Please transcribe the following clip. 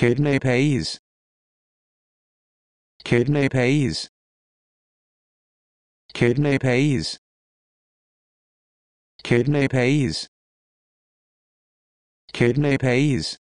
Kidney peas. Kidney peas. Kidney peas. Kidney peas. Kidney peas.